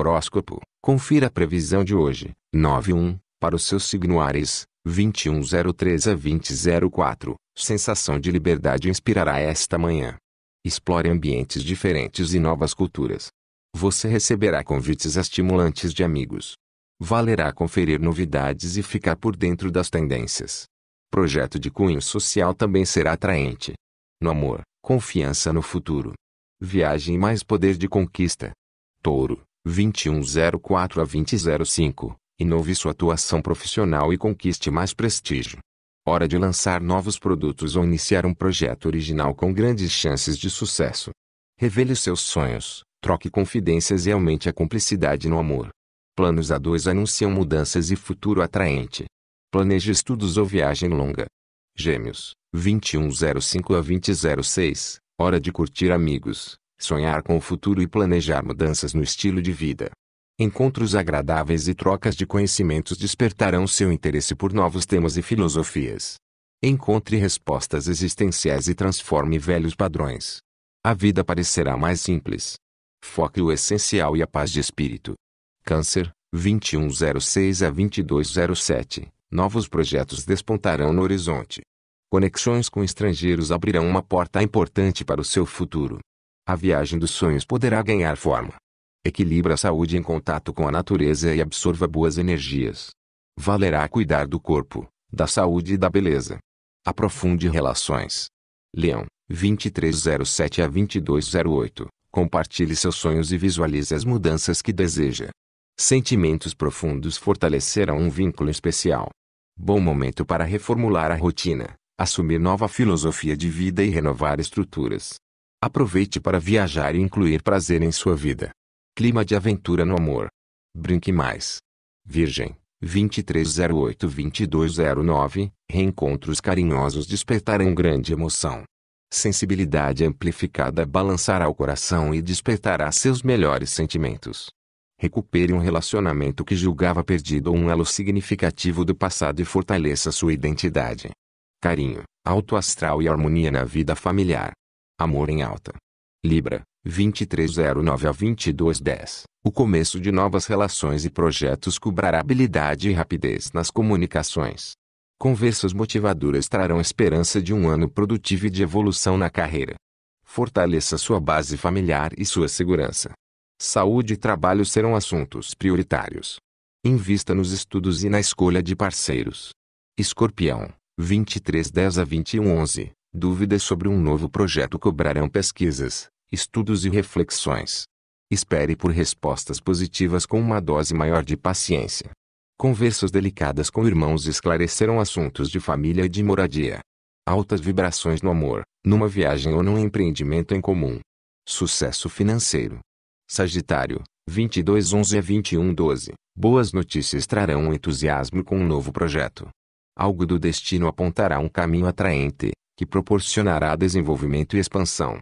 Horóscopo. Confira a previsão de hoje, 9-1, para o seu signo Ares, 2103 a 2004. Sensação de liberdade inspirará esta manhã. Explore ambientes diferentes e novas culturas. Você receberá convites estimulantes de amigos. Valerá conferir novidades e ficar por dentro das tendências. Projeto de cunho social também será atraente. No amor, confiança no futuro. Viagem e mais poder de conquista. Touro, 2104 a 2005, inove sua atuação profissional e conquiste mais prestígio. Hora de lançar novos produtos ou iniciar um projeto original com grandes chances de sucesso. Revele seus sonhos, troque confidências e aumente a cumplicidade no amor. Planos a dois anunciam mudanças e futuro atraente. Planeje estudos ou viagem longa. Gêmeos, 2105 a 2006, hora de curtir amigos, sonhar com o futuro e planejar mudanças no estilo de vida. Encontros agradáveis e trocas de conhecimentos despertarão seu interesse por novos temas e filosofias. Encontre respostas existenciais e transforme velhos padrões. A vida parecerá mais simples. Foque o essencial e a paz de espírito. Câncer, 2106 a 2207. Novos projetos despontarão no horizonte. Conexões com estrangeiros abrirão uma porta importante para o seu futuro a viagem dos sonhos poderá ganhar forma. Equilibre a saúde em contato com a natureza e absorva boas energias. Valerá cuidar do corpo, da saúde e da beleza. Aprofunde relações. Leão, 2307 a 2208. Compartilhe seus sonhos e visualize as mudanças que deseja. Sentimentos profundos fortalecerão um vínculo especial. Bom momento para reformular a rotina, assumir nova filosofia de vida e renovar estruturas. Aproveite para viajar e incluir prazer em sua vida. Clima de aventura no amor. Brinque mais. Virgem, 2308-2209, reencontros carinhosos despertarão grande emoção. Sensibilidade amplificada balançará o coração e despertará seus melhores sentimentos. Recupere um relacionamento que julgava perdido ou um elo significativo do passado e fortaleça sua identidade. Carinho, alto astral e harmonia na vida familiar. Amor em alta. Libra, 2309 a 2210. O começo de novas relações e projetos cobrará habilidade e rapidez nas comunicações. Conversas motivadoras trarão esperança de um ano produtivo e de evolução na carreira. Fortaleça sua base familiar e sua segurança. Saúde e trabalho serão assuntos prioritários. Invista nos estudos e na escolha de parceiros. Escorpião, 2310 a 2111. Dúvidas sobre um novo projeto cobrarão pesquisas, estudos e reflexões. Espere por respostas positivas com uma dose maior de paciência. Conversas delicadas com irmãos esclarecerão assuntos de família e de moradia. Altas vibrações no amor, numa viagem ou num empreendimento em comum. Sucesso financeiro. Sagitário, 2211 a 2112. Boas notícias trarão entusiasmo com um novo projeto. Algo do destino apontará um caminho atraente, que proporcionará desenvolvimento e expansão.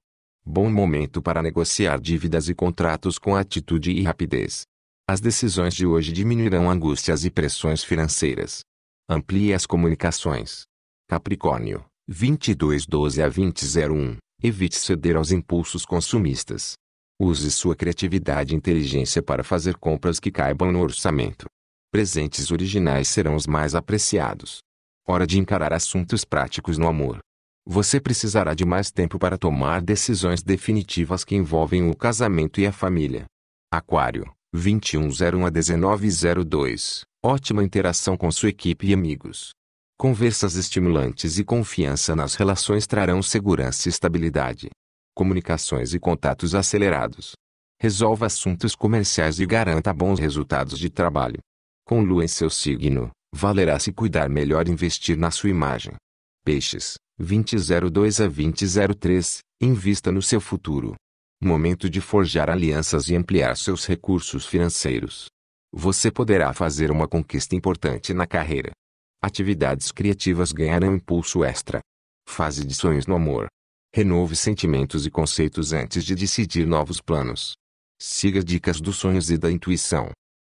Bom momento para negociar dívidas e contratos com atitude e rapidez. As decisões de hoje diminuirão angústias e pressões financeiras. Amplie as comunicações. Capricórnio, 2212 a 2001. Evite ceder aos impulsos consumistas. Use sua criatividade e inteligência para fazer compras que caibam no orçamento. Presentes originais serão os mais apreciados. Hora de encarar assuntos práticos no amor você precisará de mais tempo para tomar decisões definitivas que envolvem o casamento e a família. Aquário, 2101 a 1902. Ótima interação com sua equipe e amigos. Conversas estimulantes e confiança nas relações trarão segurança e estabilidade. Comunicações e contatos acelerados. Resolva assuntos comerciais e garanta bons resultados de trabalho. Com lua em seu signo, valerá se cuidar melhor e investir na sua imagem. Peixes, 2002 a 2003, invista no seu futuro. Momento de forjar alianças e ampliar seus recursos financeiros. Você poderá fazer uma conquista importante na carreira. Atividades criativas ganharão impulso extra. Fase de sonhos no amor. Renove sentimentos e conceitos antes de decidir novos planos. Siga dicas dos sonhos e da intuição.